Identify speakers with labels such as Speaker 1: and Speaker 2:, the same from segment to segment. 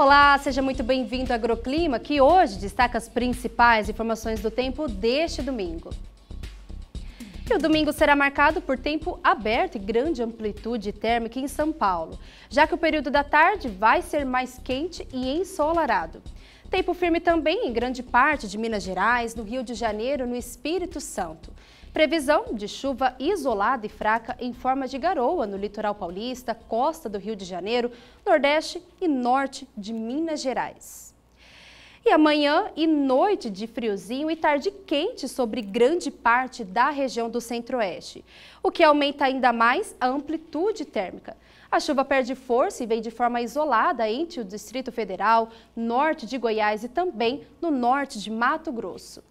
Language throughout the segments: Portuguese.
Speaker 1: Olá, seja muito bem-vindo ao Agroclima, que hoje destaca as principais informações do tempo deste domingo. E o domingo será marcado por tempo aberto e grande amplitude térmica em São Paulo, já que o período da tarde vai ser mais quente e ensolarado. Tempo firme também em grande parte de Minas Gerais, no Rio de Janeiro, no Espírito Santo. Previsão de chuva isolada e fraca em forma de garoa no litoral paulista, costa do Rio de Janeiro, nordeste e norte de Minas Gerais. E amanhã e noite de friozinho e tarde quente sobre grande parte da região do centro-oeste, o que aumenta ainda mais a amplitude térmica. A chuva perde força e vem de forma isolada entre o Distrito Federal, norte de Goiás e também no norte de Mato Grosso.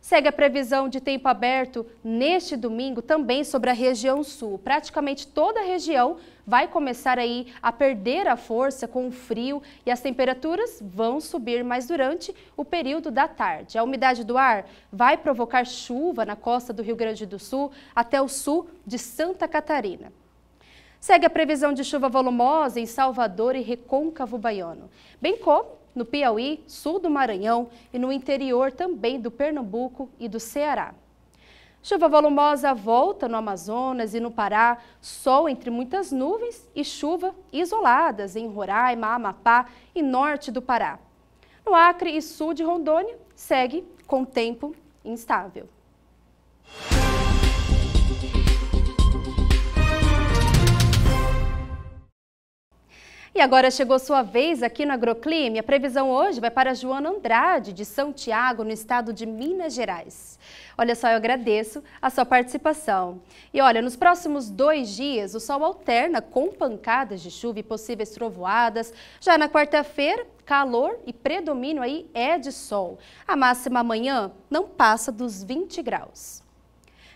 Speaker 1: Segue a previsão de tempo aberto neste domingo também sobre a região sul. Praticamente toda a região vai começar aí a perder a força com o frio e as temperaturas vão subir mais durante o período da tarde. A umidade do ar vai provocar chuva na costa do Rio Grande do Sul até o sul de Santa Catarina. Segue a previsão de chuva volumosa em Salvador e Recôncavo Baiano, bem como no Piauí, sul do Maranhão e no interior também do Pernambuco e do Ceará. Chuva volumosa volta no Amazonas e no Pará, sol entre muitas nuvens e chuva isoladas em Roraima, Amapá e norte do Pará. No Acre e sul de Rondônia, segue com tempo instável. E agora chegou sua vez aqui no Agroclime. A previsão hoje vai para Joana Andrade, de São Tiago, no estado de Minas Gerais. Olha só, eu agradeço a sua participação. E olha, nos próximos dois dias, o sol alterna com pancadas de chuva e possíveis trovoadas. Já na quarta-feira, calor e predomínio aí é de sol. A máxima amanhã não passa dos 20 graus.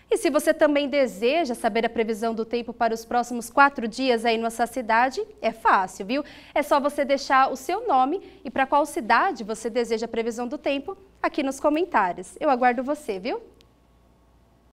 Speaker 1: E se você também deseja saber a previsão do tempo para os próximos quatro dias aí na sua cidade, é fácil, viu? É só você deixar o seu nome e para qual cidade você deseja a previsão do tempo aqui nos comentários. Eu aguardo você, viu?